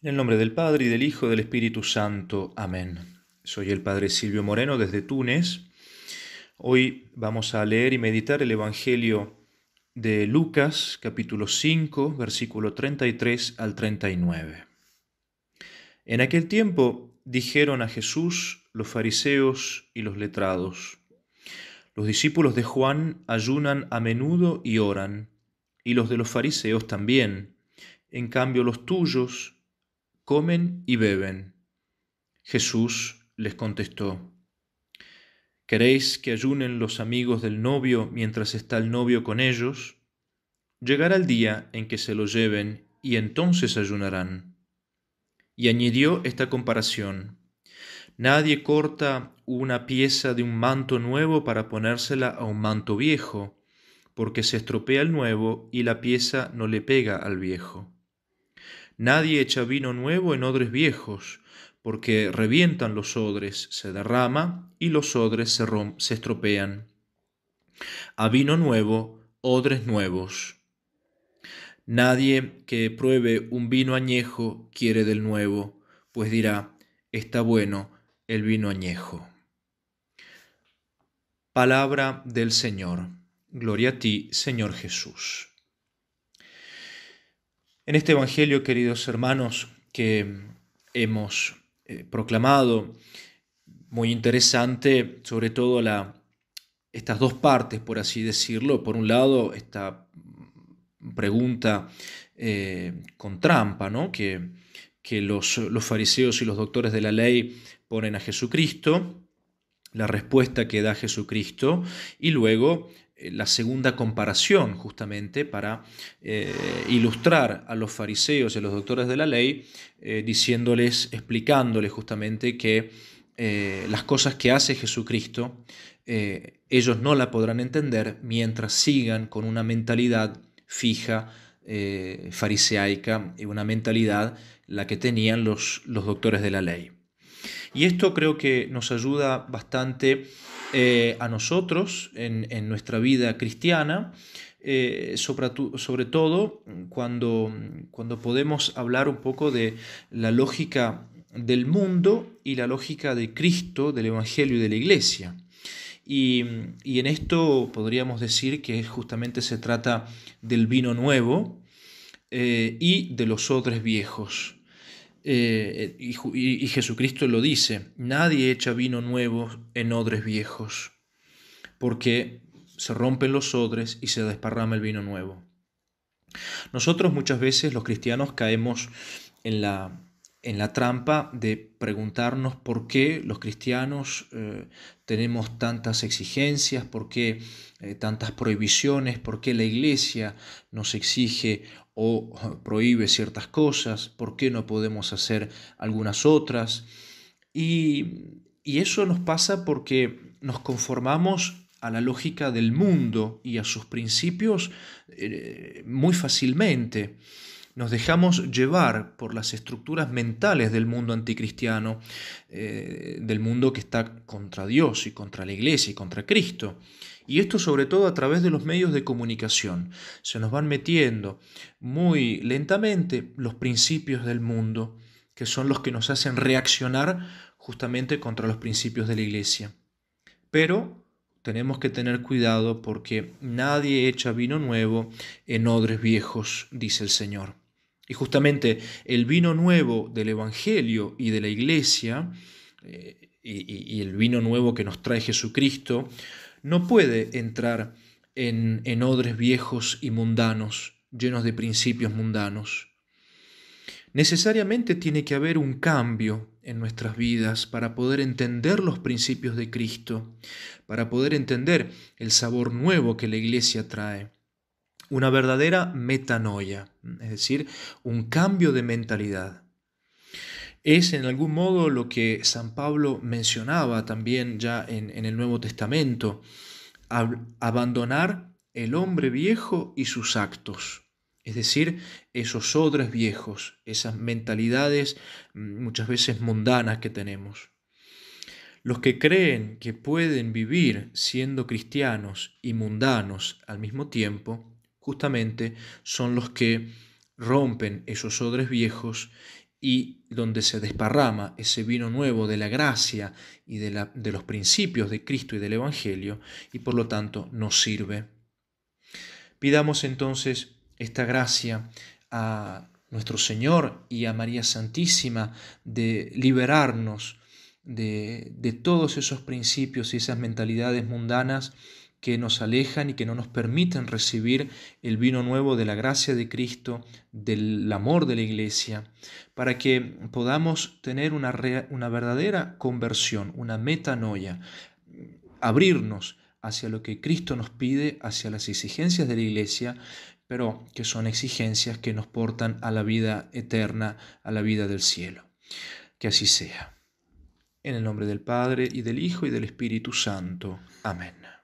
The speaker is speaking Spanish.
En el nombre del Padre y del Hijo y del Espíritu Santo. Amén. Soy el Padre Silvio Moreno desde Túnez. Hoy vamos a leer y meditar el Evangelio de Lucas, capítulo 5, versículo 33 al 39. En aquel tiempo dijeron a Jesús los fariseos y los letrados, los discípulos de Juan ayunan a menudo y oran, y los de los fariseos también. En cambio los tuyos comen y beben. Jesús les contestó, ¿queréis que ayunen los amigos del novio mientras está el novio con ellos? Llegará el día en que se lo lleven y entonces ayunarán. Y añadió esta comparación. Nadie corta una pieza de un manto nuevo para ponérsela a un manto viejo, porque se estropea el nuevo y la pieza no le pega al viejo. Nadie echa vino nuevo en odres viejos, porque revientan los odres, se derrama y los odres se, estropean. A vino nuevo, odres nuevos. Nadie que pruebe un vino añejo quiere del nuevo, pues dirá, está bueno el vino añejo. Palabra del Señor. Gloria a ti, Señor Jesús. En este Evangelio, queridos hermanos, que hemos eh, proclamado, muy interesante, sobre todo estas dos partes, por así decirlo. Por un lado, esta pregunta eh, con trampa, ¿no? que, que los, los, fariseos y los doctores de la ley ponen a Jesucristo, la respuesta que da Jesucristo y luego eh, la segunda comparación justamente para eh, ilustrar a los fariseos y a los doctores de la ley, eh, diciéndoles, explicándoles justamente que las cosas que hace Jesucristo ellos no la podrán entender mientras sigan con una mentalidad fija, y una mentalidad la que tenían los, los doctores de la ley. Y esto creo que nos ayuda bastante eh, a nosotros en, nuestra vida cristiana, eh, sobre, todo cuando, podemos hablar un poco de la lógica del mundo y la lógica de Cristo, del Evangelio y de la Iglesia. Y, en esto podríamos decir que justamente se trata del vino nuevo eh, y de los odres viejos. Eh, eh, y Jesucristo lo dice, nadie echa vino nuevo en odres viejos, porque se rompen los odres y se desparrama el vino nuevo. Nosotros muchas veces los cristianos caemos en la en la trampa de preguntarnos por qué los cristianos eh, tenemos tantas exigencias, por qué eh, tantas prohibiciones, por qué la iglesia nos exige o prohíbe ciertas cosas, por qué no podemos hacer algunas otras. Y, eso nos pasa porque nos conformamos a la lógica del mundo y a sus principios eh, muy fácilmente nos dejamos llevar por las estructuras mentales del mundo anticristiano, eh, del mundo que está contra Dios y contra la iglesia y contra Cristo. Y esto sobre todo a través de los medios de comunicación. Se nos van metiendo muy lentamente los principios del mundo, que son los que nos hacen reaccionar justamente contra los principios de la iglesia. Pero tenemos que tener cuidado porque nadie echa vino nuevo en odres viejos, dice el Señor. Y justamente el vino nuevo del Evangelio y de la Iglesia, eh, y, el vino nuevo que nos trae Jesucristo, no puede entrar en odres viejos y mundanos, llenos de principios mundanos. Necesariamente tiene que haber un cambio en nuestras vidas para poder entender los principios de Cristo, para poder entender el sabor nuevo que la Iglesia trae una verdadera metanoia, es decir, un cambio de mentalidad. Es en algún modo lo que San Pablo mencionaba también ya en, el Nuevo Testamento, abandonar el hombre viejo y sus actos. Es decir, esos odres viejos, esas mentalidades mm, muchas veces mundanas que tenemos. Los que creen que pueden vivir siendo cristianos y mundanos al mismo tiempo, justamente son los que rompen esos odres viejos y donde se desparrama ese vino nuevo de la gracia y de, los principios de Cristo y del Evangelio, y por lo tanto nos sirve. Pidamos entonces esta gracia a nuestro Señor y a María Santísima de liberarnos de, de todos esos principios y esas mentalidades mundanas que nos alejan y que no nos permiten recibir el vino nuevo de la gracia de Cristo, del amor de la iglesia, para que podamos tener una, una verdadera conversión, una metanoia, abrirnos hacia lo que Cristo nos pide, hacia las exigencias de la iglesia, pero que son exigencias que nos portan a la vida eterna, a la vida del cielo. Que así sea. En el nombre del Padre, y del Hijo, y del Espíritu Santo. Amén.